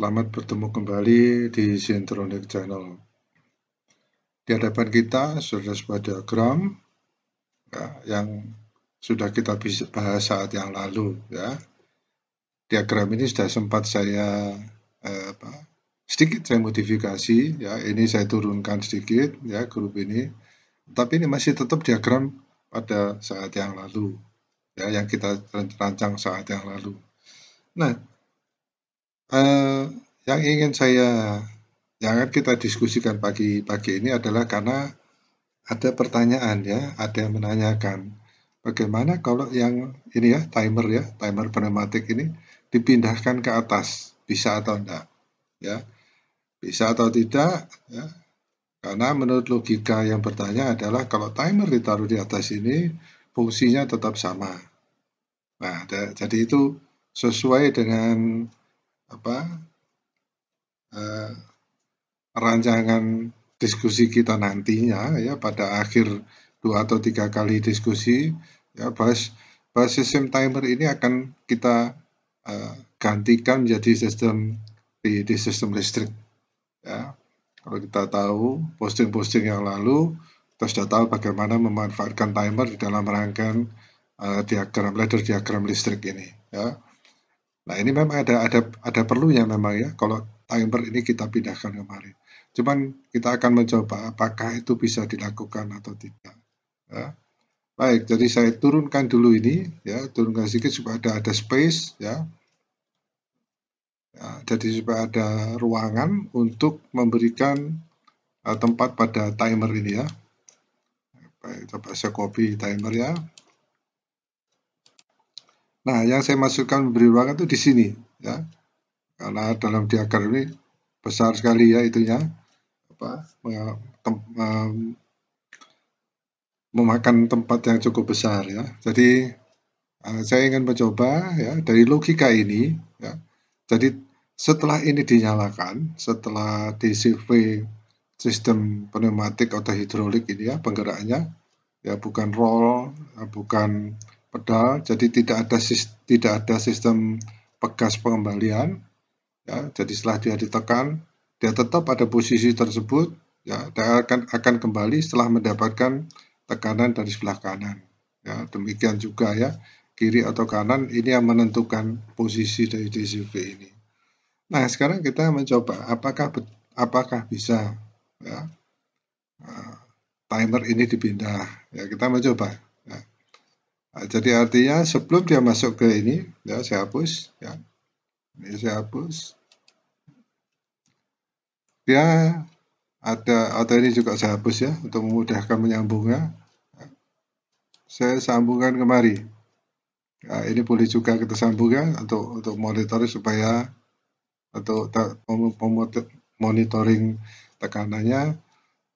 Selamat bertemu kembali di Sintronic Channel. Di hadapan kita sudah sebuah diagram ya, yang sudah kita bahas saat yang lalu. Ya. Diagram ini sudah sempat saya eh, apa, sedikit saya modifikasi. Ya, ini saya turunkan sedikit ya grup ini. Tapi ini masih tetap diagram pada saat yang lalu, ya yang kita rancang saat yang lalu. Nah, Eh, yang ingin saya jangan kita diskusikan pagi pagi ini adalah karena ada pertanyaan ya, ada yang menanyakan bagaimana kalau yang ini ya timer ya timer pneumatik ini dipindahkan ke atas bisa atau enggak ya bisa atau tidak ya karena menurut logika yang bertanya adalah kalau timer ditaruh di atas ini fungsinya tetap sama nah jadi itu sesuai dengan apa eh, rancangan diskusi kita nantinya ya pada akhir dua atau tiga kali diskusi ya bahas bahas sistem timer ini akan kita eh, gantikan menjadi sistem di, di sistem listrik ya kalau kita tahu posting-posting yang lalu kita sudah tahu bagaimana memanfaatkan timer di dalam rangkaian uh, diagram ladder diagram listrik ini ya Nah ini memang ada ada ada perlunya memang ya kalau timer ini kita pindahkan kemarin. Cuman kita akan mencoba apakah itu bisa dilakukan atau tidak. Ya. Baik, jadi saya turunkan dulu ini ya, turunkan sedikit supaya ada ada space ya. ya jadi supaya ada ruangan untuk memberikan uh, tempat pada timer ini ya. Baik, coba saya copy timer ya. Nah, yang saya masukkan memberi ruangan itu di sini, ya. Karena dalam diagram ini besar sekali ya itunya, apa, tem, um, memakan tempat yang cukup besar ya. Jadi uh, saya ingin mencoba ya dari logika ini, ya. Jadi setelah ini dinyalakan, setelah DCV sistem pneumatik atau hidrolik ini ya penggeraknya ya bukan roll, bukan pedal, jadi tidak ada tidak ada sistem pegas pengembalian. Ya, jadi setelah dia ditekan, dia tetap ada posisi tersebut, ya, dia akan akan kembali setelah mendapatkan tekanan dari sebelah kanan. Ya, demikian juga ya, kiri atau kanan ini yang menentukan posisi dari DCV ini. Nah, sekarang kita mencoba apakah apakah bisa ya, nah, timer ini dipindah. Ya, kita mencoba Ah, jadi artinya sebelum dia masuk ke ini, ya saya hapus, ya. Ini saya hapus. Dia ada atau ini juga saya hapus ya untuk memudahkan menyambungnya. Saya sambungkan kemari. Ya, ini boleh juga kita sambungkan untuk untuk monitor supaya untuk monitoring tekanannya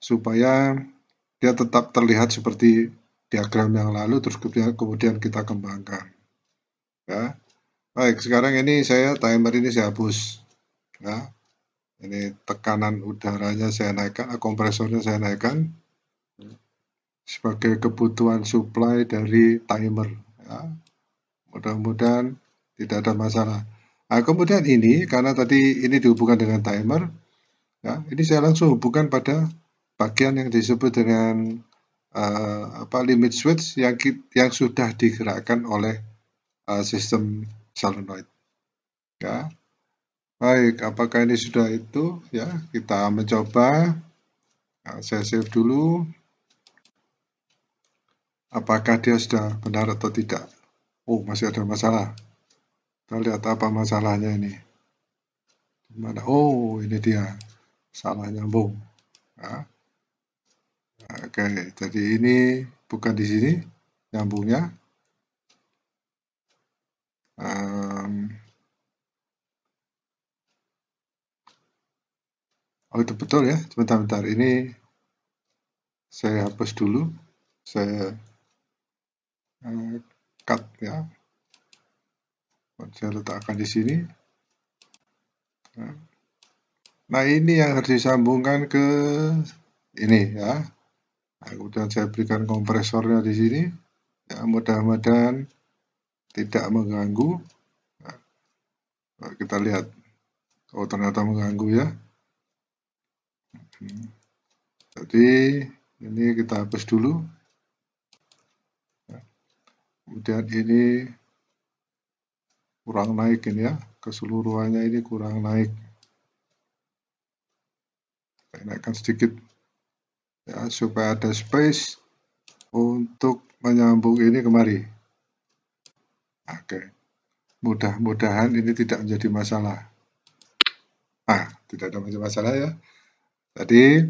supaya dia tetap terlihat seperti diagram yang lalu terus kemudian kita kembangkan. Ya. Baik, sekarang ini saya timer ini saya hapus. Ya. Ini tekanan udaranya saya naikkan, eh, kompresornya saya naikkan sebagai kebutuhan supply dari timer. Ya. Mudah-mudahan tidak ada masalah. Nah, kemudian ini karena tadi ini dihubungkan dengan timer, ya, ini saya langsung hubungkan pada bagian yang disebut dengan uh, apa limit switch yang yang sudah digerakkan oleh uh, sistem solenoid. Ya. Baik, apakah ini sudah itu? Ya, kita mencoba. Nah, saya save dulu. Apakah dia sudah benar atau tidak? Oh, masih ada masalah. Kita lihat apa masalahnya ini. Dimana? Oh, ini dia. Salah nyambung. Nah. Ya. Oke, jadi ini bukan di sini nyambungnya. Um, oh itu betul ya, sebentar-bentar. Ini saya hapus dulu, saya uh, cut ya. Saya letakkan di sini. Nah ini yang harus disambungkan ke ini ya. Nah, kemudian saya berikan kompresornya di sini. Ya, mudah-mudahan tidak mengganggu. Nah, kita lihat. Oh, ternyata mengganggu ya. Hmm. Jadi, ini kita hapus dulu. Nah, kemudian ini kurang naik ini ya. Keseluruhannya ini kurang naik. Kita naikkan sedikit ya, supaya ada space untuk menyambung ini kemari oke mudah-mudahan ini tidak menjadi masalah nah tidak ada masalah ya tadi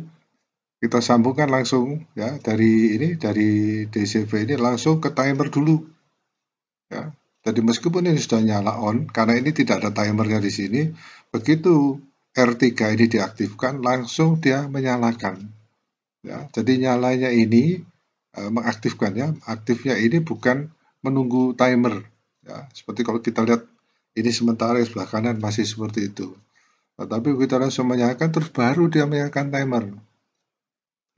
kita sambungkan langsung ya dari ini dari DCV ini langsung ke timer dulu ya tadi meskipun ini sudah nyala on karena ini tidak ada timernya di sini begitu R3 ini diaktifkan langsung dia menyalakan Ya, jadi nyalanya ini e, ya, aktifnya ini bukan menunggu timer. Ya, seperti kalau kita lihat ini sementara sebelah kanan masih seperti itu. Tetapi kita langsung menyalakan terus baru dia menyalakan timer.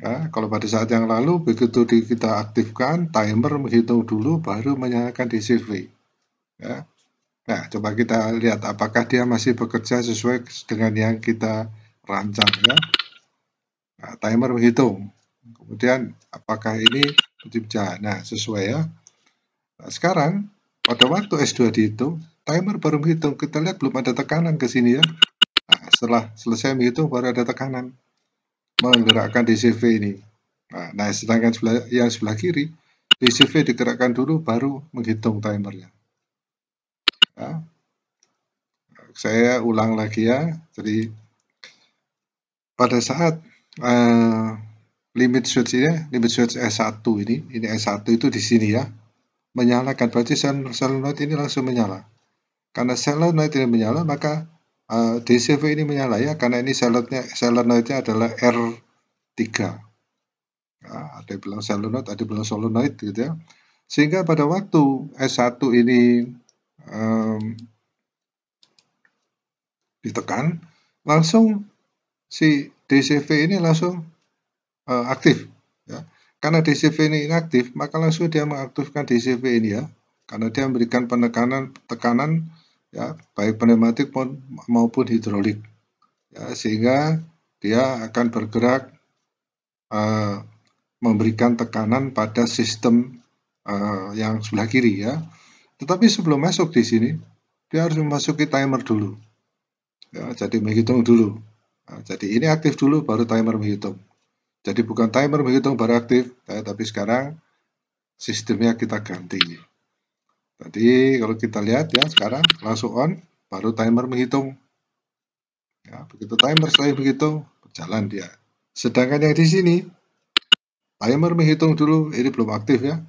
Ya, kalau pada saat yang lalu begitu di, kita aktifkan timer menghitung dulu baru menyalakan DCV. Ya. Nah, coba kita lihat apakah dia masih bekerja sesuai dengan yang kita rancang ya. Nah, timer menghitung. Kemudian apakah ini pecah? Nah, sesuai ya. Nah, sekarang pada waktu S2 dihitung, timer baru menghitung. Kita lihat belum ada tekanan ke sini ya. Nah, setelah selesai menghitung baru ada tekanan menggerakkan DCV ini. Nah, nah sedangkan sebelah, yang sebelah kiri DCV digerakkan dulu baru menghitung timernya. Nah, saya ulang lagi ya. Jadi pada saat uh, limit switch ini, limit switch e S1 ini, ini e S1 itu di sini ya, menyalakan. Berarti solenoid ini langsung menyala. Karena solenoid ini menyala, maka uh, eh, DCV ini menyala ya, karena ini solenoidnya, solenoidnya adalah R3. Nah, ya, ada yang bilang solenoid, ada yang bilang solenoid gitu ya. Sehingga pada waktu e S1 ini um, ditekan, langsung si DCV ini langsung uh, aktif. Ya. Karena DCV ini inaktif, maka langsung dia mengaktifkan DCV ini ya. Karena dia memberikan penekanan tekanan ya baik pneumatik maupun hidrolik. Ya, sehingga dia akan bergerak uh, memberikan tekanan pada sistem uh, yang sebelah kiri ya. Tetapi sebelum masuk di sini, dia harus memasuki timer dulu. Ya, jadi menghitung dulu Nah, jadi ini aktif dulu baru timer menghitung. Jadi bukan timer menghitung baru aktif, eh, tapi sekarang sistemnya kita ganti. Tadi kalau kita lihat ya sekarang langsung on, baru timer menghitung. Ya, begitu timer selesai menghitung, berjalan dia. Sedangkan yang di sini, timer menghitung dulu, ini belum aktif ya.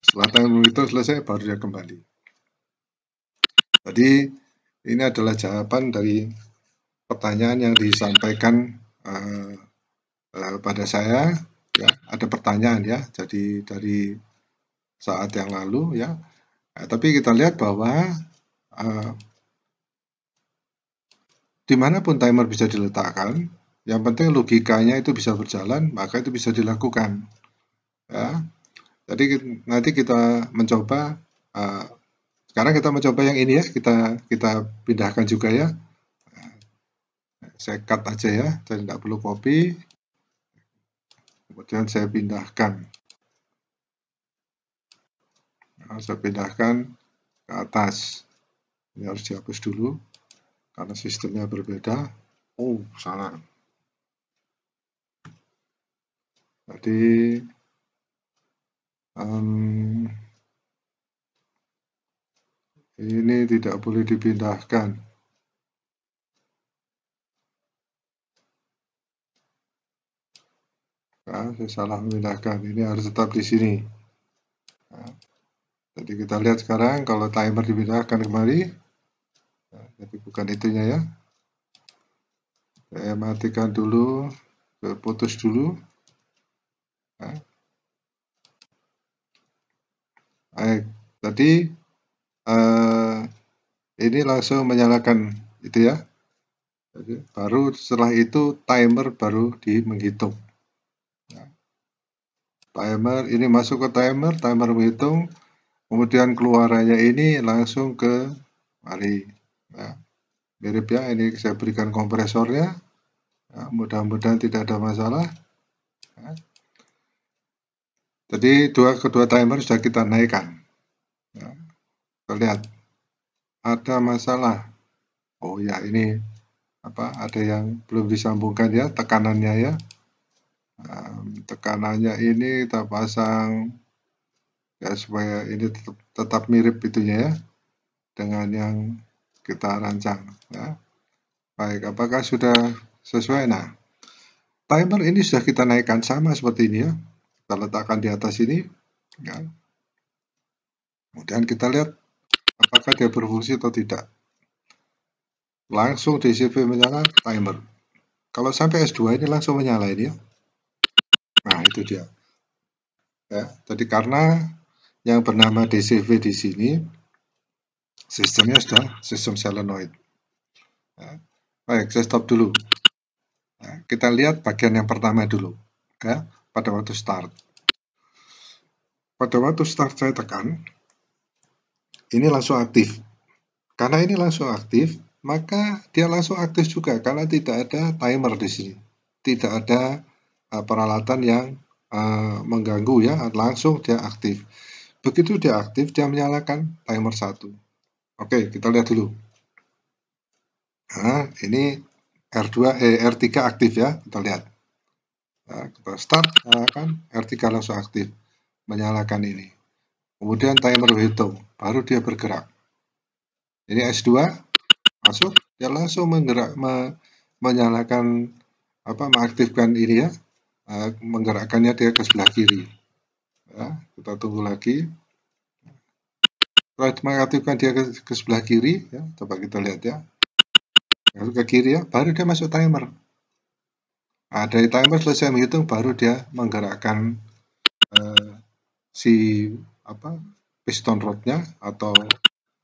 Setelah timer menghitung selesai, baru dia kembali. Jadi ini adalah jawaban dari pertanyaan yang disampaikan uh, uh, pada saya. Ya, ada pertanyaan ya. Jadi dari saat yang lalu ya. Nah, tapi kita lihat bahwa uh, dimanapun timer bisa diletakkan, yang penting logikanya itu bisa berjalan, maka itu bisa dilakukan. Ya. Jadi nanti kita mencoba. Uh, sekarang kita mencoba yang ini ya. Kita kita pindahkan juga ya saya cut aja ya, saya tidak perlu copy. Kemudian saya pindahkan. Nah, saya pindahkan ke atas. Ini harus dihapus dulu, karena sistemnya berbeda. Oh, salah. Jadi, um, ini tidak boleh dipindahkan. Nah, saya salah memindahkan. Ini harus tetap di sini. Nah, jadi kita lihat sekarang kalau timer dipindahkan kembali, Nah, jadi bukan itunya ya. Saya matikan dulu, saya putus dulu. Nah. Baik, tadi uh, eh, ini langsung menyalakan itu ya. baru setelah itu timer baru di menghitung timer ini masuk ke timer timer menghitung kemudian keluarannya ini langsung ke mari nah, mirip ya ini saya berikan kompresornya ya, mudah-mudahan tidak ada masalah nah. jadi dua kedua timer sudah kita naikkan nah, kita lihat ada masalah oh ya ini apa ada yang belum disambungkan ya tekanannya ya Nah, tekanannya ini kita pasang ya supaya ini tetap, tetap mirip itunya ya dengan yang kita rancang ya. Baik, apakah sudah sesuai? Nah, timer ini sudah kita naikkan sama seperti ini ya. Kita letakkan di atas ini ya. Kemudian kita lihat apakah dia berfungsi atau tidak. Langsung DCV menyala timer. Kalau sampai S2 ini langsung menyala ini ya. Nah, itu dia. Ya, tadi karena yang bernama DCV di sini, sistemnya sudah sistem solenoid. Ya. Baik, saya stop dulu. Nah, kita lihat bagian yang pertama dulu. Ya, pada waktu start. Pada waktu start saya tekan, ini langsung aktif. Karena ini langsung aktif, maka dia langsung aktif juga karena tidak ada timer di sini. Tidak ada Eh, peralatan yang uh, mengganggu ya langsung dia aktif begitu dia aktif dia menyalakan timer 1 oke kita lihat dulu nah ini R2 eh, R3 aktif ya kita lihat nah, kita start nyalakan R3 langsung aktif menyalakan ini kemudian timer berhitung baru dia bergerak ini S2 masuk dia langsung menggerak me, menyalakan apa mengaktifkan ini ya Ah, menggerakkannya dia ke sebelah kiri. Ya, kita tunggu lagi. Setelah mengaktifkan dia ke, ke sebelah kiri, ya, coba kita lihat ya. Masuk ke kiri ya, baru dia masuk timer. Nah, dari timer selesai menghitung, baru dia menggerakkan uh, si apa piston rodnya atau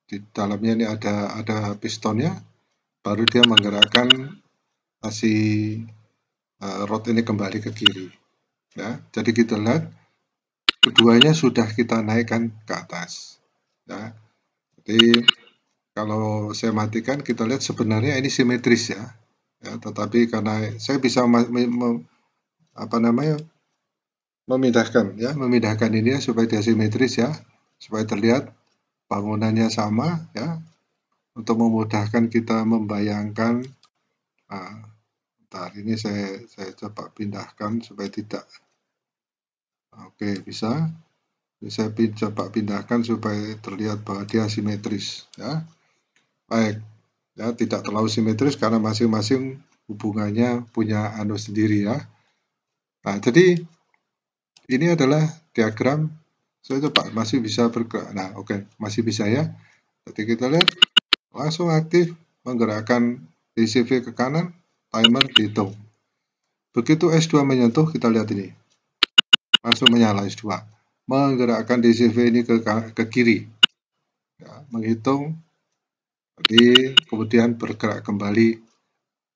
di dalamnya ini ada ada pistonnya, baru dia menggerakkan eh, si uh, ini kembali ke kiri. Ya, jadi kita lihat keduanya sudah kita naikkan ke atas. Ya. Jadi kalau saya matikan kita lihat sebenarnya ini simetris ya. ya tetapi karena saya bisa apa namanya memindahkan ya, memindahkan ini ya, supaya dia simetris ya, supaya terlihat bangunannya sama ya untuk memudahkan kita membayangkan uh, Bentar, ini saya, saya coba pindahkan supaya tidak. Oke, bisa. Ini saya coba pindahkan supaya terlihat bahwa dia simetris. Ya. Baik, ya, tidak terlalu simetris karena masing-masing hubungannya punya anu sendiri ya. Nah, jadi ini adalah diagram. Saya coba masih bisa bergerak. Nah, oke, okay, masih bisa ya. Jadi kita lihat langsung aktif menggerakkan DCV ke kanan, timer dihitung. Begitu S2 menyentuh, kita lihat ini. Langsung menyala S2. Menggerakkan DCV ini ke, ke kiri. Ya, menghitung. Jadi, kemudian bergerak kembali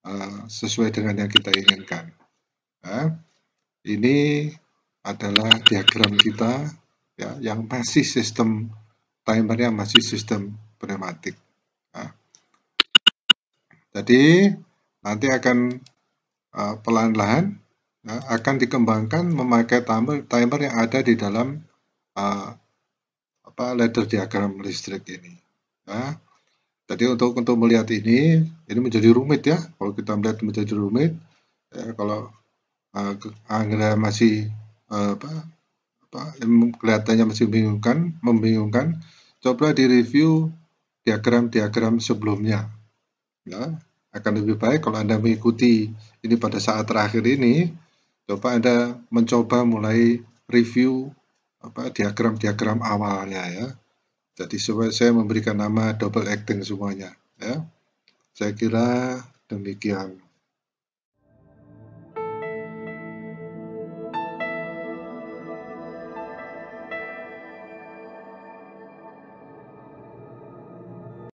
uh, sesuai dengan yang kita inginkan. Ya, ini adalah diagram kita ya, yang masih sistem timernya masih sistem pneumatik. Nah. Jadi nanti akan uh, pelan pelan uh, akan dikembangkan memakai timer timer yang ada di dalam uh, apa ladder diagram listrik ini. Ya. jadi untuk untuk melihat ini ini menjadi rumit ya. Kalau kita melihat menjadi rumit, ya, kalau uh, anggaran masih uh, apa apa kelihatannya masih membingungkan, membingungkan, coba di review diagram-diagram sebelumnya. Ya, akan lebih baik kalau Anda mengikuti ini pada saat terakhir ini, coba Anda mencoba mulai review apa diagram-diagram awalnya ya. Jadi saya memberikan nama double acting semuanya ya. Saya kira demikian.